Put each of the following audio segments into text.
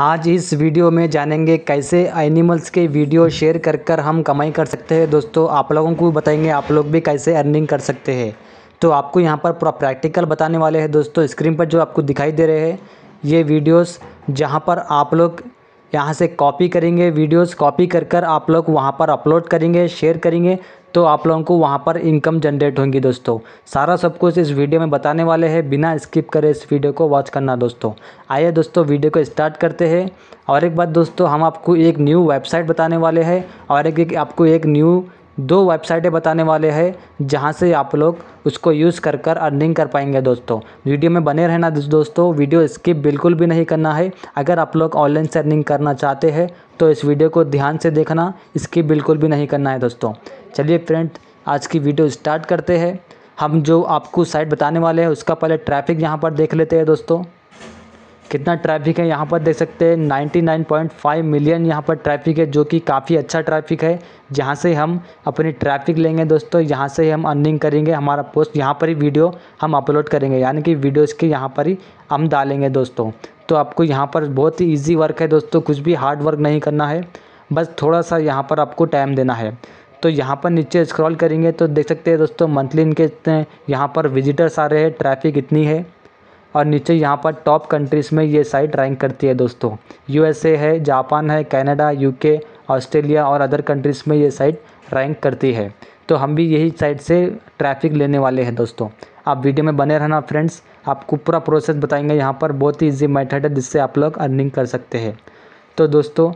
आज इस वीडियो में जानेंगे कैसे एनिमल्स के वीडियो शेयर कर कर हम कमाई कर सकते हैं दोस्तों आप लोगों को बताएंगे आप लोग भी कैसे अर्निंग कर सकते हैं तो आपको यहाँ पर पूरा प्रैक्टिकल बताने वाले हैं दोस्तों स्क्रीन पर जो आपको दिखाई दे रहे हैं ये वीडियोस जहाँ पर आप लोग यहाँ से कॉपी करेंगे वीडियोस कॉपी कर कर आप लोग वहाँ पर अपलोड करेंगे शेयर करेंगे तो आप लोगों को वहाँ पर इनकम जनरेट होंगी दोस्तों सारा सब कुछ इस वीडियो में बताने वाले हैं बिना स्किप करे इस वीडियो को वॉच करना दोस्तों आइए दोस्तों वीडियो को स्टार्ट करते हैं और एक बात दोस्तों हम आपको एक न्यू वेबसाइट बताने वाले हैं और एक, एक आपको एक न्यू दो वेबसाइटें बताने वाले हैं जहां से आप लोग उसको यूज़ कर कर अर्निंग कर पाएंगे दोस्तों वीडियो में बने रहना दोस्तों वीडियो स्किप बिल्कुल भी नहीं करना है अगर आप लोग ऑनलाइन से अर्निंग करना चाहते हैं तो इस वीडियो को ध्यान से देखना स्किप बिल्कुल भी नहीं करना है दोस्तों चलिए फ्रेंड आज की वीडियो स्टार्ट करते हैं हम जो आपको साइट बताने वाले हैं उसका पहले ट्रैफिक यहाँ पर देख लेते हैं दोस्तों कितना ट्रैफिक है यहाँ पर देख सकते हैं 99.5 मिलियन यहाँ पर ट्रैफिक है जो कि काफ़ी अच्छा ट्रैफिक है जहाँ से हम अपनी ट्रैफिक लेंगे दोस्तों यहाँ से हम अर्निंग करेंगे हमारा पोस्ट यहाँ पर ही वीडियो हम अपलोड करेंगे यानी कि वीडियोज़ के यहाँ पर ही हम डालेंगे दोस्तों तो आपको यहाँ पर बहुत ही ईजी वर्क है दोस्तों कुछ भी हार्ड वर्क नहीं करना है बस थोड़ा सा यहाँ पर आपको टाइम देना है तो यहाँ पर नीचे स्क्रॉल करेंगे तो देख सकते हैं दोस्तों मंथली इनके इतने यहाँ पर विजिटर्स आ रहे हैं ट्रैफिक इतनी है और नीचे यहाँ पर टॉप कंट्रीज़ में ये साइट रैंक करती है दोस्तों यूएसए है जापान है कनाडा यूके ऑस्ट्रेलिया और अदर कंट्रीज़ में ये साइट रैंक करती है तो हम भी यही साइट से ट्रैफिक लेने वाले हैं दोस्तों आप वीडियो में बने रहना फ्रेंड्स आपको पूरा प्रोसेस बताएंगे यहाँ पर बहुत ही ईजी मेथड है जिससे आप लोग अर्निंग कर सकते हैं तो दोस्तों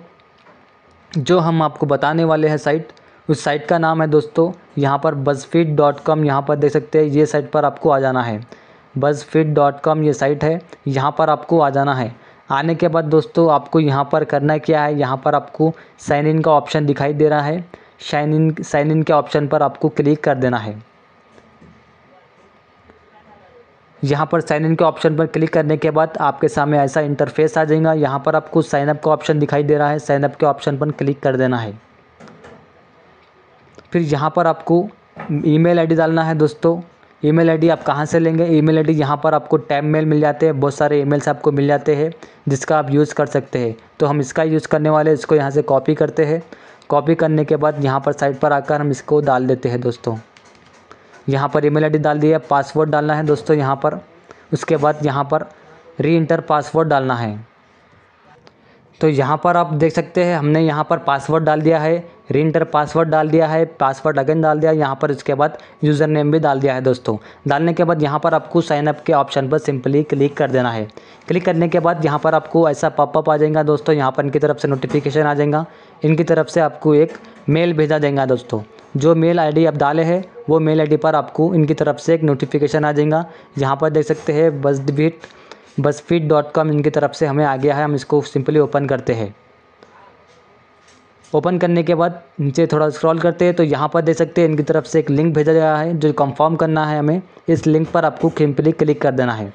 जो हम आपको बताने वाले हैं साइट उस साइट का नाम है दोस्तों यहाँ पर बज़फीड डॉट कॉम यहाँ पर देख सकते हैं ये साइट पर आपको आ जाना है बज़फीड डॉट कॉम ये साइट है यहाँ पर आपको आ जाना है आने के बाद दोस्तों आपको यहाँ पर करना क्या है यहाँ पर आपको साइन इन का ऑप्शन दिखाई दे रहा है साइन इन साइन इन के ऑप्शन पर आपको क्लिक कर देना है यहाँ पर साइन इन के ऑप्शन पर क्लिक करने के बाद आपके सामने ऐसा इंटरफेस आ जाएगा यहाँ पर आपको साइनअप का ऑप्शन दिखाई दे रहा है साइनअप के ऑप्शन पर क्लिक कर देना है फिर यहाँ पर आपको ईमेल आईडी डालना है दोस्तों ईमेल आईडी आप कहाँ से लेंगे ईमेल आईडी यहाँ पर आपको टैम मेल मिल जाते हैं बहुत सारे ई आपको मिल जाते हैं जिसका आप यूज़ कर सकते हैं तो हम इसका यूज़ करने वाले इसको यहाँ से कॉपी करते हैं कॉपी करने के बाद यहाँ पर साइड पर आकर हम इसको डाल देते हैं दोस्तों यहाँ पर ईमेल आईडी डाल दिया पासवर्ड डालना है दोस्तों यहाँ पर उसके बाद यहाँ पर री इंटर पासवर्ड डालना है तो यहाँ पर आप देख सकते हैं हमने यहाँ पर पासवर्ड डाल दिया है रिंटर पासवर्ड डाल दिया है पासवर्ड अगेन डाल दिया यहाँ पर इसके बाद यूज़र नेम भी डाल दिया है दोस्तों डालने के बाद यहाँ पर आपको साइनअप के ऑप्शन पर सिंपली क्लिक कर देना है क्लिक करने के बाद यहाँ पर आपको ऐसा पॉपअप आ जाएगा दोस्तों यहाँ पर इनकी तरफ से नोटिफिकेशन आ जाएगा इनकी तरफ से आपको एक मेल भेजा जाएगा दोस्तों जो मेल आई आप डाले हैं वो मेल आई पर आपको इनकी तरफ से एक नोटिफिकेशन आ जाएगा यहाँ पर देख सकते हैं बस फीट डॉट कॉम इनकी तरफ से हमें आ गया है हम इसको सिंपली ओपन करते हैं ओपन करने के बाद नीचे थोड़ा स्क्रॉल करते हैं तो यहाँ पर देख सकते हैं इनकी तरफ से एक लिंक भेजा गया है जो कंफर्म करना है हमें इस लिंक पर आपको सिंपली क्लिक कर देना है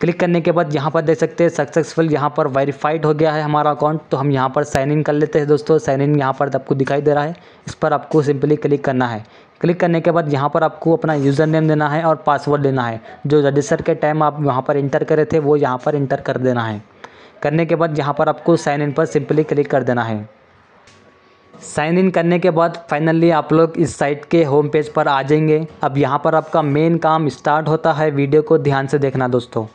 क्लिक करने के बाद यहाँ पर देख सकते हैं सक्सेसफुल यहाँ पर वेरीफाइड हो गया है हमारा अकाउंट तो हम यहाँ पर साइन इन कर लेते हैं दोस्तों साइन इन यहाँ पर आपको दिखाई दे रहा है इस पर आपको सिंपली क्लिक करना है क्लिक करने के बाद यहाँ पर आपको अपना यूज़र नेम देना है और पासवर्ड देना है जो रजिस्टर के टाइम आप यहाँ पर इंटर करे थे वो यहाँ पर इंटर कर देना है करने के बाद यहाँ पर आपको साइन इन पर सिंपली क्लिक कर देना है साइन इन करने के बाद फाइनली आप लोग इस साइट के होम पेज पर आ जाएंगे अब यहाँ पर आपका मेन काम स्टार्ट होता है वीडियो को ध्यान से देखना दोस्तों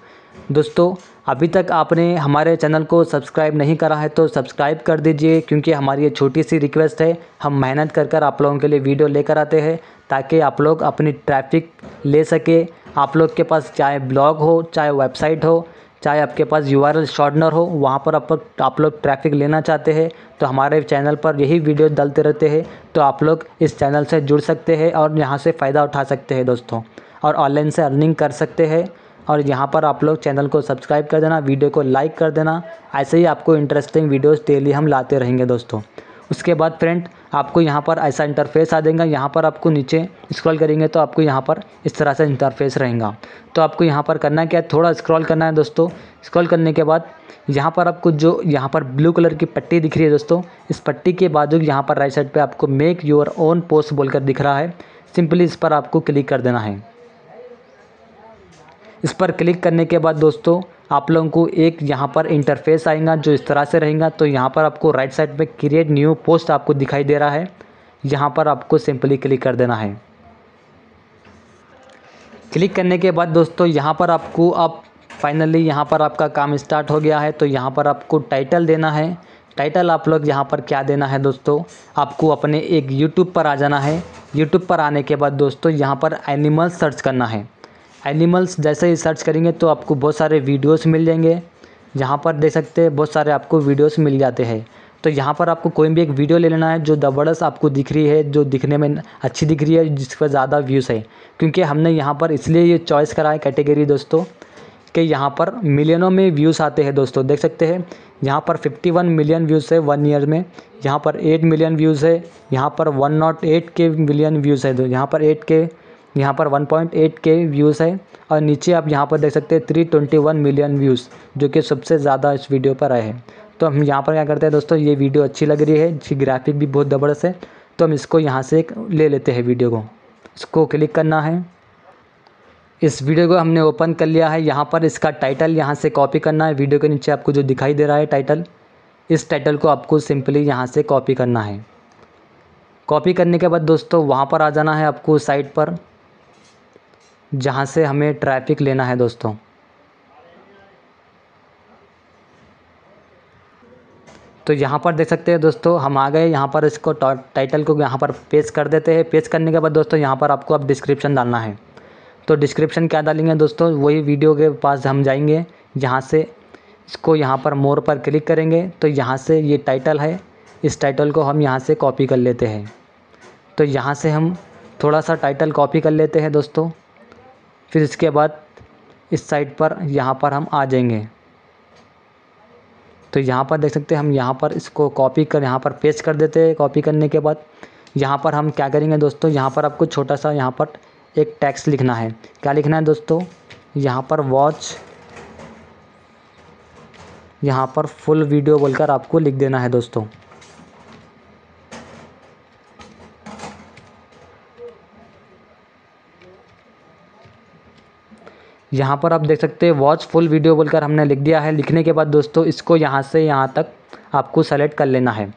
दोस्तों अभी तक आपने हमारे चैनल को सब्सक्राइब नहीं करा है तो सब्सक्राइब कर दीजिए क्योंकि हमारी ये छोटी सी रिक्वेस्ट है हम मेहनत कर कर आप लोगों के लिए वीडियो लेकर आते हैं ताकि आप लोग अपनी ट्रैफिक ले सके आप लोग के पास चाहे ब्लॉग हो चाहे वेबसाइट हो चाहे आपके पास यू आर एल शॉर्टनर हो वहाँ पर आप आप लोग ट्रैफ़िक लेना चाहते हैं तो हमारे चैनल पर यही वीडियो डालते रहते हैं तो आप लोग इस चैनल से जुड़ सकते हैं और यहाँ से फ़ायदा उठा सकते हैं दोस्तों और ऑनलाइन से अर्निंग कर सकते हैं और यहाँ पर आप लोग चैनल को सब्सक्राइब कर देना वीडियो को लाइक कर देना ऐसे ही आपको इंटरेस्टिंग वीडियोस डेली हम लाते रहेंगे दोस्तों उसके बाद फ्रेंड आपको यहाँ पर ऐसा इंटरफेस आ देगा यहाँ पर आपको नीचे स्क्रॉल करेंगे तो आपको यहाँ पर इस तरह से इंटरफेस रहेगा तो आपको यहाँ पर करना क्या है थोड़ा स्क्रॉल करना है दोस्तों स्क्रॉल करने के बाद यहाँ पर आपको जो यहाँ पर ब्लू कलर की पट्टी दिख रही है दोस्तों इस पट्टी के बाद यहाँ पर राइट साइड पर आपको मेक योर ओन पोस्ट बोलकर दिख रहा है सिंपली इस पर आपको क्लिक कर देना है इस पर क्लिक करने के बाद दोस्तों आप लोगों को एक यहाँ पर इंटरफेस आएगा जो इस तरह से रहेगा तो यहाँ पर आपको राइट साइड में क्रिएट न्यू पोस्ट आपको दिखाई दे रहा है यहाँ पर आपको सिंपली क्लिक कर देना है क्लिक करने के बाद दोस्तों यहाँ पर आपको आप फाइनली यहाँ पर आपका काम स्टार्ट हो गया है तो यहाँ पर आपको टाइटल देना है टाइटल आप लोग यहाँ पर क्या देना है दोस्तों आपको अपने एक यूट्यूब पर आ जाना है यूट्यूब पर आने के बाद दोस्तों यहाँ पर एनिमल सर्च करना है एनिमल्स जैसे ही सर्च करेंगे तो आपको बहुत सारे वीडियोस मिल जाएंगे जहाँ पर देख सकते हैं बहुत सारे आपको वीडियोस मिल जाते हैं तो यहाँ पर आपको कोई भी एक वीडियो ले लेना है जो दबड़स आपको दिख रही है जो दिखने में अच्छी दिख रही है जिस पर ज़्यादा व्यूज़ है क्योंकि हमने यहाँ पर इसलिए ये चॉइस करा है कैटेगरी दोस्तों कि यहाँ पर मिलियनों में व्यूज़ आते हैं दोस्तों देख सकते हैं यहाँ पर 51 मिलियन व्यूज़ है वन ईयर में यहाँ पर 8 मिलियन व्यूज़ है यहाँ पर एट के मिलियन व्यूज़ है यहाँ पर 8 के यहाँ पर 1.8 के व्यूज़ है और नीचे आप यहाँ पर देख सकते हैं 321 मिलियन व्यूज़ जो कि सबसे ज़्यादा इस वीडियो पर आए हैं तो हम यहाँ पर क्या करते हैं दोस्तों ये वीडियो अच्छी लग रही है इसकी ग्राफिक भी बहुत ज़बरदस्त है तो हम इसको यहाँ से ले लेते हैं वीडियो को इसको क्लिक करना है इस वीडियो को हमने ओपन कर लिया है यहाँ पर इसका टाइटल यहाँ से कॉपी करना है वीडियो के नीचे आपको जो दिखाई दे रहा है टाइटल इस टाइटल को आपको सिंपली यहाँ से कॉपी करना है कॉपी करने के बाद दोस्तों वहाँ पर आ जाना है आपको साइट पर जहाँ से हमें ट्रैफिक लेना है दोस्तों तो यहाँ पर देख सकते हैं दोस्तों हम आ गए यहाँ पर इसको टाइटल को यहाँ पर पेज कर देते हैं पेज करने के बाद दोस्तों यहाँ पर आपको अब डिस्क्रिप्शन डालना है तो डिस्क्रिप्शन क्या डालेंगे दोस्तों वही वीडियो के पास हम जाएंगे यहाँ से इसको यहाँ पर मोर पर क्लिक करेंगे तो यहाँ से ये टाइटल है इस टाइटल को हम यहाँ से कॉपी कर लेते हैं तो यहाँ से हम थोड़ा सा टाइटल कॉपी कर लेते हैं दोस्तों फिर इसके बाद इस साइड पर यहाँ पर हम आ जाएंगे तो यहाँ पर देख सकते हैं हम यहाँ पर इसको कॉपी कर यहाँ पर पेस्ट कर देते हैं कॉपी करने के बाद यहाँ पर हम क्या करेंगे दोस्तों यहाँ पर आपको छोटा सा यहाँ पर एक टैक्स लिखना है क्या लिखना है दोस्तों यहाँ पर वॉच यहाँ पर फुल वीडियो बोलकर आपको लिख देना है दोस्तों यहाँ पर आप देख सकते हैं वॉच फुल वीडियो बोलकर हमने लिख दिया है लिखने के बाद दोस्तों इसको यहाँ से यहाँ तक आपको सेलेक्ट कर लेना है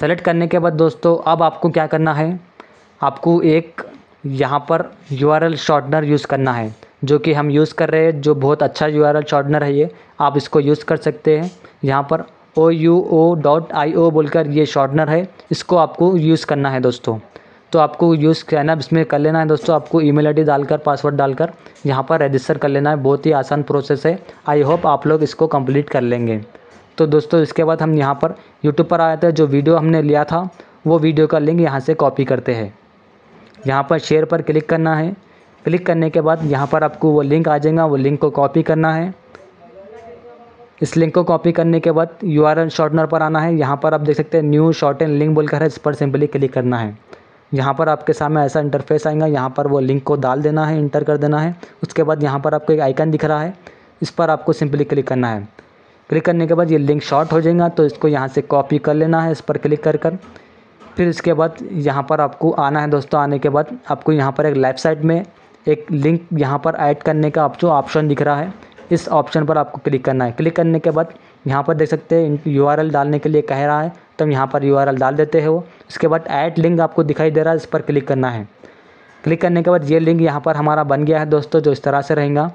सेलेक्ट करने के बाद दोस्तों अब आपको क्या करना है आपको एक यहाँ पर U R L shortener use करना है जो कि हम यूज़ कर रहे हैं जो बहुत अच्छा यू आर एल शॉर्टनर है ये आप इसको यूज़ कर सकते हैं यहाँ पर ओ यू ओ डॉट आई ओ बोलकर ये शॉर्टनर है इसको आपको यूज़ करना है दोस्तों तो आपको यूज़ कहना इसमें कर लेना है दोस्तों आपको ईमेल आईडी डालकर पासवर्ड डालकर यहाँ पर रजिस्टर कर लेना है बहुत ही आसान प्रोसेस है आई होप आप लोग इसको कंप्लीट कर लेंगे तो दोस्तों इसके बाद हम यहाँ पर यूट्यूब पर आए थे जो वीडियो हमने लिया था वो वीडियो का लिंक यहाँ से कॉपी करते हैं यहाँ पर शेयर पर क्लिक करना है क्लिक करने के बाद यहाँ पर आपको वो लिंक आ जाएगा वो लिंक को कॉपी करना है इस लिंक को कॉपी करने के बाद यू आर शॉर्टनर पर आना है यहाँ पर आप देख सकते हैं न्यू शॉर्ट एंड लिंक बोलकर है इस पर सिंपली क्लिक करना है यहाँ पर आपके सामने ऐसा इंटरफेस आएगा यहाँ पर वो लिंक को डाल देना है इंटर कर देना है उसके बाद यहाँ पर आपको एक आइकन दिख रहा है इस पर आपको सिंपली क्लिक करना है क्लिक करने के बाद ये लिंक शॉर्ट हो जाएगा तो इसको यहाँ से कॉपी कर लेना है इस पर क्लिक कर कर फिर इसके बाद यहाँ पर आपको आना है दोस्तों आने के बाद आपको यहाँ पर एक लेफ़्ट साइड में एक लिंक यहाँ पर ऐड करने का आप जो ऑप्शन दिख रहा है इस ऑप्शन पर आपको क्लिक करना है क्लिक करने के बाद यहाँ पर देख सकते हैं यू डालने के लिए कह रहा है तो हम यहाँ पर यू डाल देते हैं वो उसके बाद ऐड लिंक आपको दिखाई दे रहा है इस पर क्लिक करना है क्लिक करने के बाद ये लिंक यहाँ पर हमारा बन गया है दोस्तों जो इस तरह से रहेगा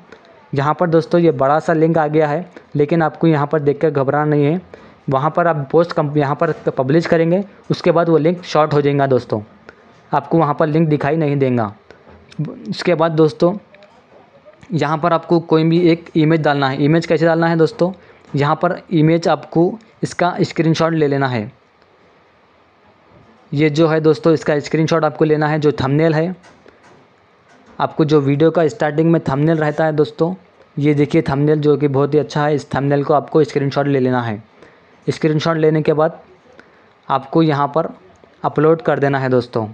यहाँ पर दोस्तों ये बड़ा सा लिंक आ गया है लेकिन आपको यहाँ पर देख कर घबराना नहीं है वहाँ पर आप पोस्ट कम यहाँ पर पब्लिश करेंगे उसके बाद वो लिंक शॉर्ट हो जाएगा दोस्तों आपको वहाँ पर लिंक दिखाई नहीं देगा इसके बाद दोस्तों यहाँ पर आपको कोई भी एक इमेज डालना है इमेज कैसे डालना है दोस्तों यहाँ पर इमेज आपको इसका स्क्रीनशॉट ले लेना है ये जो है दोस्तों इसका स्क्रीनशॉट आपको लेना है जो थंबनेल है आपको जो वीडियो का स्टार्टिंग में थंबनेल रहता है दोस्तों ये देखिए थंबनेल जो कि बहुत ही अच्छा है इस थंबनेल को आपको स्क्रीनशॉट ले लेना है स्क्रीनशॉट लेने के बाद आपको यहाँ पर अपलोड कर देना है दोस्तों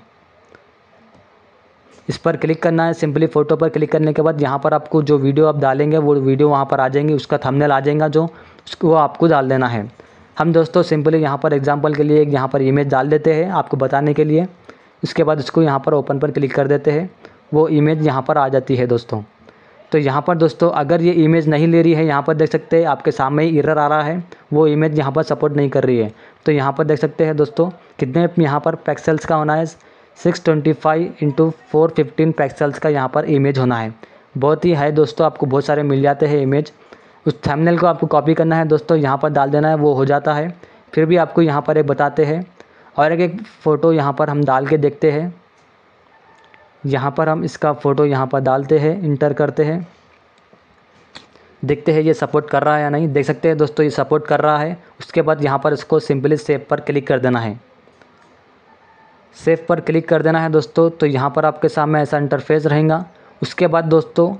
इस पर क्लिक करना है सिंपली फ़ोटो पर क्लिक करने के बाद यहाँ पर आपको जो वीडियो आप डालेंगे वो वीडियो वहाँ पर आ जाएंगी उसका थंबनेल आ जाएगा जो उसको आपको डाल देना है हम दोस्तों सिंपली यहाँ पर एग्जाम्पल के लिए एक यहाँ पर इमेज डाल देते हैं आपको बताने के लिए उसके बाद उसको यहाँ पर ओपन पर क्लिक कर देते हैं वो इमेज यहाँ पर आ जाती है दोस्तों तो यहाँ पर दोस्तों अगर ये इमेज नहीं ले रही है यहाँ पर देख सकते हैं आपके सामने ही इरर आ रहा है वो इमेज यहाँ पर सपोर्ट नहीं कर रही है तो यहाँ पर देख सकते हैं दोस्तों कितने यहाँ पर पैक्सल्स का होना है six twenty five into four fifteen pixels का यहाँ पर इमेज होना है बहुत ही है दोस्तों आपको बहुत सारे मिल जाते हैं इमेज उस थंबनेल को आपको कॉपी करना है दोस्तों यहाँ पर डाल देना है वो हो जाता है फिर भी आपको यहाँ पर एक बताते हैं और एक एक फ़ोटो यहाँ पर हम डाल के देखते हैं यहाँ पर हम इसका फ़ोटो यहाँ पर डालते हैं इंटर करते हैं देखते हैं ये सपोर्ट कर रहा है या नहीं देख सकते हैं दोस्तों ये सपोर्ट कर रहा है उसके बाद यहाँ पर इसको सिंपली सेव पर क्लिक कर देना है सेव पर क्लिक कर देना है दोस्तों तो यहाँ पर आपके सामने ऐसा इंटरफेस रहेगा उसके बाद दोस्तों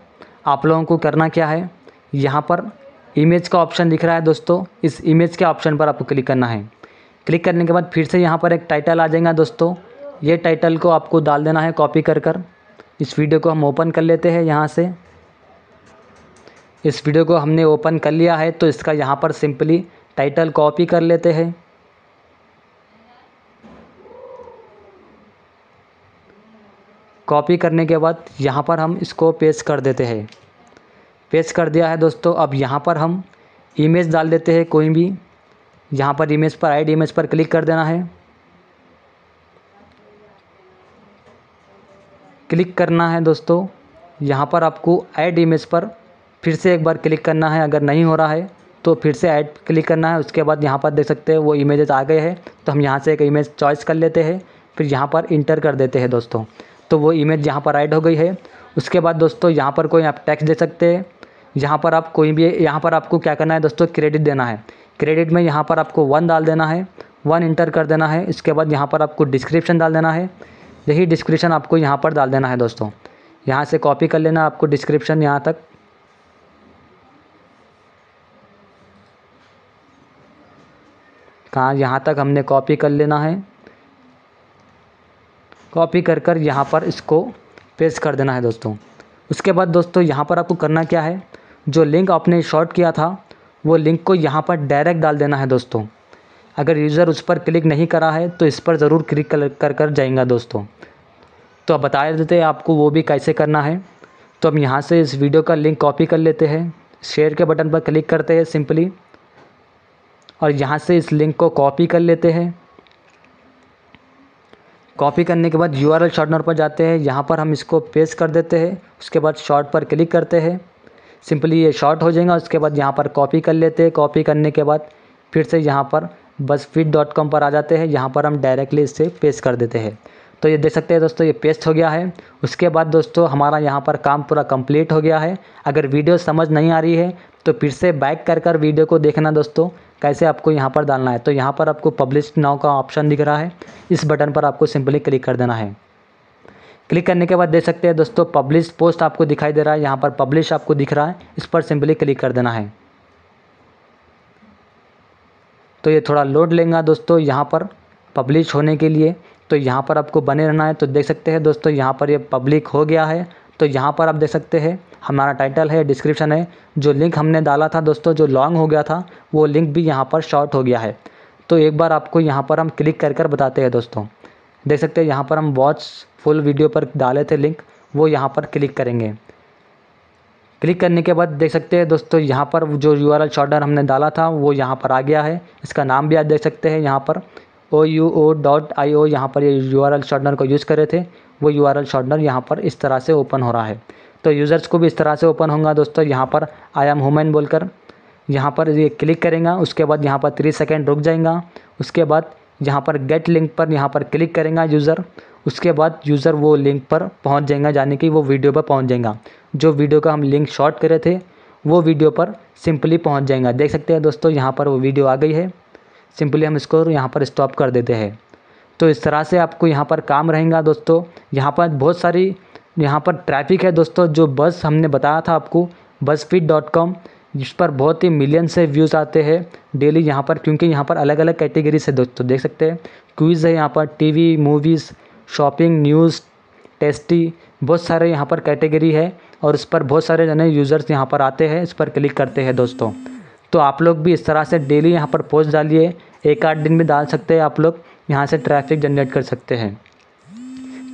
आप लोगों को करना क्या है यहाँ पर इमेज का ऑप्शन दिख रहा है दोस्तों इस इमेज के ऑप्शन पर आपको क्लिक करना है क्लिक करने के बाद फिर से यहाँ पर एक टाइटल आ जाएगा दोस्तों ये टाइटल को आपको डाल देना है कॉपी कर कर इस वीडियो को हम ओपन कर लेते हैं यहाँ से इस वीडियो को हमने ओपन कर लिया है तो इसका यहाँ पर सिंपली टाइटल कॉपी कर लेते हैं कॉपी करने के बाद यहाँ पर हम इसको पेश कर देते हैं पेश कर दिया है दोस्तों अब यहाँ पर हम इमेज डाल देते हैं कोई भी यहाँ पर इमेज पर आइड इमेज पर क्लिक कर देना है क्लिक करना है दोस्तों यहाँ पर आपको ऐड इमेज पर फिर से एक बार क्लिक करना है अगर नहीं हो रहा है तो फिर से ऐड क्लिक करना है उसके बाद यहाँ पर देख सकते हैं वो इमेजेस आ गए हैं तो हम यहाँ से एक इमेज चॉइस कर लेते हैं फिर यहाँ पर इंटर कर देते हैं दोस्तों तो वो इमेज यहाँ पर ऐड हो गई है उसके बाद दोस्तों यहाँ पर कोई आप टैक्स दे सकते हैं यहाँ पर आप कोई भी यहाँ पर आपको क्या करना है दोस्तों क्रेडिट देना है क्रेडिट में यहाँ पर आपको वन डाल देना है वन इंटर कर देना है इसके बाद यहाँ पर आपको डिस्क्रिप्शन डाल देना है यही डिस्क्रिप्शन आपको यहाँ पर डाल देना है दोस्तों यहाँ से कॉपी कर लेना आपको डिस्क्रिप्शन यहाँ तक कहाँ यहाँ तक हमने कॉपी कर लेना है कॉपी कर कर यहाँ पर इसको पेस्ट कर देना है दोस्तों उसके बाद दोस्तों यहाँ पर आपको करना क्या है जो लिंक आपने शॉर्ट किया था वो लिंक को यहाँ पर डायरेक्ट डाल देना है दोस्तों अगर यूज़र उस पर क्लिक नहीं करा है तो इस पर ज़रूर क्लिक कर कर जाएंगा दोस्तों तो अब बता देते हैं आपको वो भी कैसे करना है तो हम यहाँ से इस वीडियो का लिंक कॉपी कर लेते हैं शेयर के बटन पर क्लिक करते हैं सिंपली और यहाँ से इस लिंक को कॉपी कर लेते हैं कॉपी करने के बाद यू आर एल शॉर्टनर पर जाते हैं यहाँ पर हम इसको पेस्ट कर देते हैं उसके बाद शॉर्ट पर क्लिक करते हैं सिंपली ये शॉर्ट हो जाएगा उसके बाद यहाँ पर कॉपी कर लेते हैं कॉपी करने के बाद फिर से यहाँ पर बस फिट डॉट कॉम पर आ जाते हैं यहाँ पर हम डायरेक्टली इसे पेस्ट कर देते हैं तो ये देख सकते हैं दोस्तों ये पेस्ट हो गया है उसके बाद दोस्तों हमारा यहाँ पर काम पूरा कंप्लीट हो गया है अगर वीडियो समझ नहीं आ रही है तो फिर से बैक कर कर वीडियो को देखना दोस्तों कैसे आपको यहाँ पर डालना है तो यहाँ पर आपको पब्लिश नाव का ऑप्शन दिख रहा है इस बटन पर आपको सिंपली क्लिक कर देना है क्लिक करने के बाद देख सकते हैं दोस्तों पब्लिश पोस्ट आपको दिखाई दे रहा है यहाँ पर पब्लिश आपको दिख रहा है इस पर सिंपली क्लिक कर देना है तो ये थोड़ा लोड लेंगे दोस्तों यहाँ पर पब्लिश होने के लिए तो यहाँ पर आपको बने रहना है तो देख सकते हैं दोस्तों यहाँ पर ये पब्लिक हो गया है तो यहाँ पर आप देख सकते हैं हमारा टाइटल है डिस्क्रिप्शन है जो लिंक हमने डाला था दोस्तों जो लॉन्ग हो गया था वो लिंक भी यहाँ पर शॉर्ट हो गया है तो एक बार आपको यहाँ पर हम क्लिक कर कर बताते हैं दोस्तों देख सकते हैं यहाँ पर हम वॉच फुल वीडियो पर डाले थे लिंक वो यहाँ पर क्लिक करेंगे क्लिक करने के बाद देख सकते हैं दोस्तों यहाँ पर जो यू आर हमने डाला था वो यहाँ पर आ गया है इसका नाम भी आप देख सकते हैं यहाँ पर ओ यू ओ डॉट आई ओ यहाँ पर ये यू आर एल शॉर्टनर को यूज़ कर रहे थे वो यू आर एल शॉर्टनर यहाँ पर इस तरह से ओपन हो रहा है तो यूज़र्स को भी इस तरह से ओपन होगा दोस्तों यहाँ पर आई एम हुमैन बोलकर यहाँ पर ये क्लिक करेंगे उसके बाद यहाँ पर थ्री सेकेंड रुक जाएगा उसके बाद यहाँ पर गेट लिंक पर यहाँ पर क्लिक करेंगे यूज़र उसके बाद यूज़र वो लिंक पर पहुँच जाएगा यानी कि वो वीडियो पर पहुँच जाएगा जो वीडियो का हम लिंक शॉर्ट करे थे वो वीडियो पर सिंपली पहुँच जाएगा देख सकते हैं दोस्तों यहाँ पर वो वीडियो आ गई है सिंपली हम इसको यहाँ पर स्टॉप कर देते हैं तो इस तरह से आपको यहाँ पर काम रहेगा दोस्तों यहाँ पर बहुत सारी यहाँ पर ट्रैफिक है दोस्तों जो बस हमने बताया था आपको बस इस डॉट कॉम पर बहुत ही मिलियन से व्यूज़ आते हैं डेली यहाँ पर क्योंकि यहाँ पर अलग अलग कैटेगरीज है दोस्तों देख सकते हैं क्विज़ है यहाँ पर TV movies shopping news tasty बहुत सारे यहाँ पर कैटेगरी है और इस पर बहुत सारे जने यूज़र्स यहाँ पर आते हैं इस पर क्लिक करते हैं दोस्तों तो आप लोग भी इस तरह से डेली यहाँ पर पोस्ट डालिए एक आठ दिन में डाल सकते हैं आप लोग यहाँ से ट्रैफिक जनरेट कर सकते हैं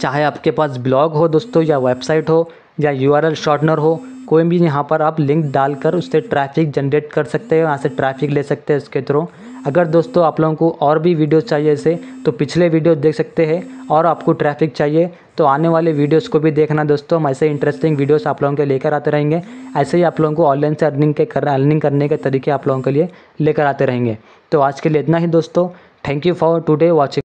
चाहे आपके पास ब्लॉग हो दोस्तों या वेबसाइट हो या यू आर शॉर्टनर हो कोई भी यहाँ पर आप लिंक डालकर उससे ट्रैफिक जनरेट कर सकते हैं यहाँ से ट्रैफिक ले सकते हैं उसके थ्रू अगर दोस्तों आप लोगों को और भी वीडियोस चाहिए ऐसे तो पिछले वीडियोस देख सकते हैं और आपको ट्रैफिक चाहिए तो आने वाले वीडियोस को भी देखना दोस्तों हम ऐसे इंटरेस्टिंग वीडियोस आप लोगों के लेकर आते रहेंगे ऐसे ही आप लोगों को ऑनलाइन से अर्निंग के कर अर्निंग करने के तरीके आप लोगों के लिए लेकर आते रहेंगे तो आज के लिए इतना ही दोस्तों thank you for today watching